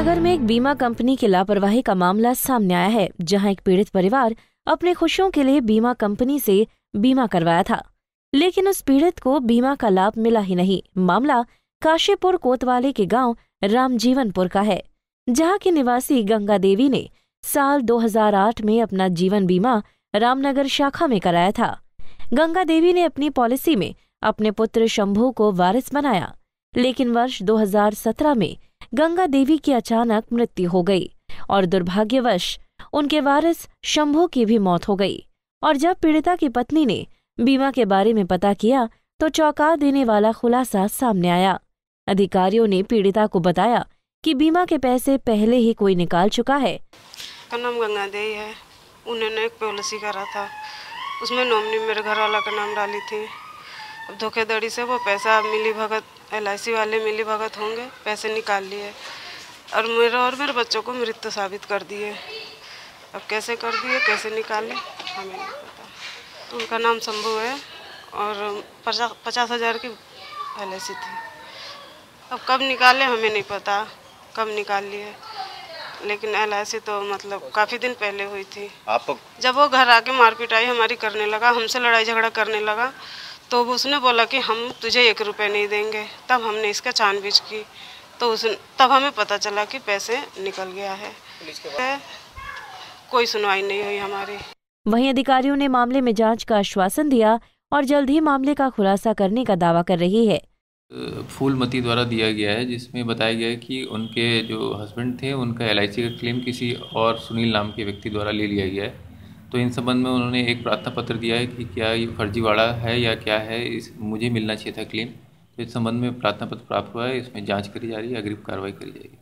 नगर में एक बीमा कंपनी की लापरवाही का मामला सामने आया है जहां एक पीड़ित परिवार अपने खुशियों के लिए बीमा कंपनी से बीमा करवाया था लेकिन उस पीड़ित को बीमा का लाभ मिला ही नहीं मामला काशीपुर कोतवाले के गांव रामजीवनपुर का है जहां की निवासी गंगा देवी ने साल 2008 में अपना जीवन बीमा रामनगर शाखा में कराया था गंगा देवी ने अपनी पॉलिसी में अपने पुत्र शंभू को वारिस बनाया लेकिन वर्ष 2017 में गंगा देवी की अचानक मृत्यु हो गई और दुर्भाग्यवश उनके वारिस शंभो की भी मौत हो गई और जब पीड़िता की पत्नी ने बीमा के बारे में पता किया तो चौंका देने वाला खुलासा सामने आया अधिकारियों ने पीड़िता को बताया कि बीमा के पैसे पहले ही कोई निकाल चुका है का नाम गंगा देवी है उन्होंने एक पॉलिसी करा था उसमें नॉमनी मेरे घर वाला का नाम डाली थी अब धोखेधड़ी से वो पैसा मिली भगत एल वाले मिली भगत होंगे पैसे निकाल लिए और मेरे और मेरे बच्चों को मृत्यु साबित कर दिए अब कैसे कर दिए कैसे निकाले हमें नहीं पता उनका नाम शंभू है और पचास पचास हज़ार की एल थी अब कब निकाले हमें नहीं पता कब निकाल लिए लेकिन एल तो मतलब काफ़ी दिन पहले हुई थी आप जब वो घर आके मारपीट आई हमारी करने लगा हमसे लड़ाई झगड़ा करने लगा तो उसने बोला कि हम तुझे एक रुपये नहीं देंगे तब हमने इसका छानबीज की तो उस तब हमें पता चला कि पैसे निकल गया है कोई सुनवाई नहीं हुई हमारी वही अधिकारियों ने मामले में जांच का आश्वासन दिया और जल्द ही मामले का खुलासा करने का दावा कर रही है फूलमती द्वारा दिया गया है जिसमें बताया गया है कि उनके जो हस्बैंड थे उनका एल का क्लेम किसी और सुनील नाम के व्यक्ति द्वारा ले लिया गया है तो इन संबंध में उन्होंने एक प्रार्थना पत्र दिया है कि क्या ये फर्जीवाड़ा है या क्या है इस मुझे मिलना चाहिए था क्लेम तो इस संबंध में प्रार्थना पत्र प्राप्त हुआ है इसमें जांच करी जा रही है अग्रिम कार्रवाई करी जाएगी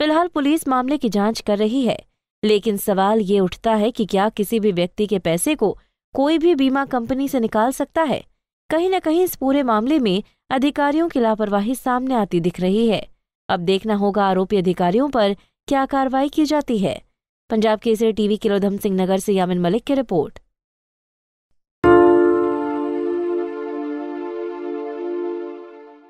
फिलहाल पुलिस मामले की जाँच कर रही है लेकिन सवाल ये उठता है कि क्या किसी भी व्यक्ति के पैसे को कोई भी बीमा कंपनी से निकाल सकता है कहीं न कहीं इस पूरे मामले में अधिकारियों की लापरवाही सामने आती दिख रही है अब देखना होगा आरोपी अधिकारियों पर क्या कार्रवाई की जाती है पंजाब केसरी टीवी किलोधम सिंह नगर से यामिन मलिक की रिपोर्ट